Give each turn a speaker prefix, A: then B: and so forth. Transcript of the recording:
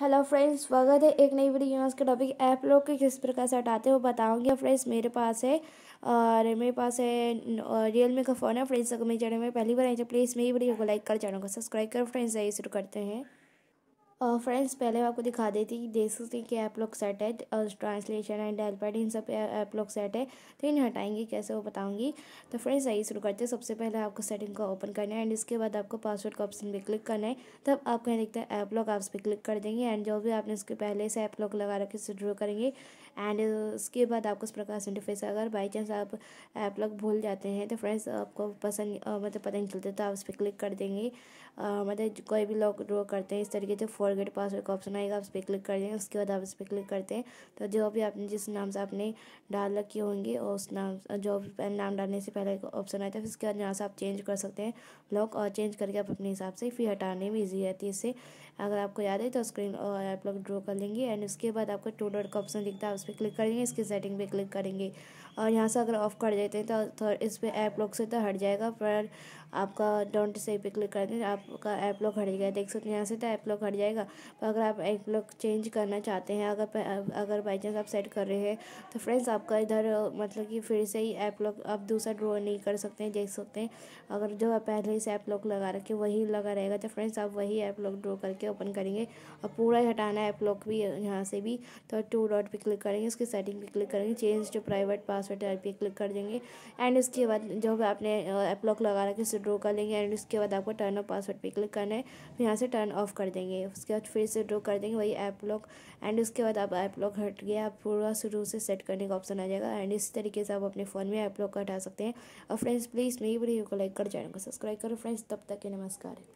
A: hello friends स्वागत है एक नई वीडियो में आज टॉपिक ऐप लोग के किस प्रकार से हटाते हो बताऊंगी फ्रेंड्स मेरे पास है और मेरे पास है रियल मी का फ़ोन है फ्रेंड्स अगर मेरे चैनल में पहली बार आई तो प्लीज़ मेरी वीडियो को लाइक कर चैनल को सब्सक्राइब कर फ्रेंड्स यही शुरू करते हैं फ्रेंड्स uh, पहले आपको दिखा देती देख सकते हैं कि ऐप लॉक सेट है ट्रांसलेशन एंड हेल्पैड इन सब ऐप लॉक सेट है तो इन्हें हटाएंगे कैसे वो बताऊंगी तो फ्रेंड्स आइए शुरू करते हैं सबसे पहले आपको सेटिंग को ओपन करना है एंड इसके बाद आपको पासवर्ड का ऑप्शन पे क्लिक करना है तब आप कहीं देखते हैं ऐप लॉक आप क्लिक कर देंगे एंड जो भी आपने इसके पहले से ऐप लॉक लगा रखे उसे ड्रो करेंगे एंड उसके बाद आपको इस प्रकार से इंटरफेस अगर बाई चांस आप ऐप लॉक भूल जाते हैं तो फ्रेंड्स आपको पसंद मतलब पता नहीं चलता तो आप उस पर क्लिक कर देंगे मतलब कोई भी लॉक ड्रो करते हैं इस तरीके से फॉरगेट पासवर्ड का ऑप्शन आएगा आप पर क्लिक कर देंगे उसके बाद आप इस पर क्लिक करते हैं तो जो भी आपने जिस नाम से आपने डाल रखी होंगे और उस नाम जो नाम डालने से पहले ऑप्शन आता है फिर उसके बाद यहाँ से आप चेंज कर सकते हैं लॉक और चेंज करके आप अपने हिसाब से फिर हटाने में ईजी रहती है इससे अगर आपको याद है तो स्क्रीन और आप लोग ड्रॉ कर लेंगे एंड उसके बाद आपको टू डॉट का ऑप्शन दिखता है उस पर क्लिक करेंगे इसकी सेटिंग पर क्लिक करेंगे और यहाँ से अगर ऑफ कर देते हैं तो, तो इस पर ऐप लॉक से तो हट जाएगा पर आपका डोंट से पे क्लिक कर हैं आपका ऐप लॉक हट जाएगा देख सकते हैं यहाँ से तो ऐप लॉक हट जाएगा तो अगर आप एक लोग चेंज करना चाहते हैं अगर अगर बाई चांस आप सेट कर रहे हैं तो फ्रेंड्स आपका इधर मतलब कि फिर से ही ऐप लॉक आप दूसरा ड्रॉ नहीं कर सकते हैं देख सकते हैं अगर जो आप पहले से ऐप लॉक लगा रखे वही लगा रहेगा तो फ्रेंड्स आप वही ऐप लॉक ड्रॉ करके ओपन करेंगे और पूरा ही हटाना है ऐप लॉक भी यहाँ से भी तो टू डॉट पर क्लिक करेंगे उसकी सेटिंग पर क्लिक करेंगे change to private password type click कर देंगे एंड उसके बाद जो आपने ऐप लॉक लगा रखे उसे ड्रॉ कर लेंगे एंड उसके बाद आपको टर्न ऑफ पासवर्ड पर क्लिक करना है तो यहाँ से टर्न ऑफ कर देंगे उसके बाद फिर से ड्रॉ कर देंगे वही ऐप लॉक एंड उसके बाद आप ऐप लॉक हट गया आप पूरा शुरू से सेट करने का ऑप्शन आ जाएगा एंड इसी तरीके से आप अपने फ़ोन में ऐप लॉक हटा सकते हैं और फ्रेंड्स प्लीज़ मेरी वीडियो को लाइक कर चैनल को सब्सक्राइब करो फ्रेंड्स तब तक के नमस्कार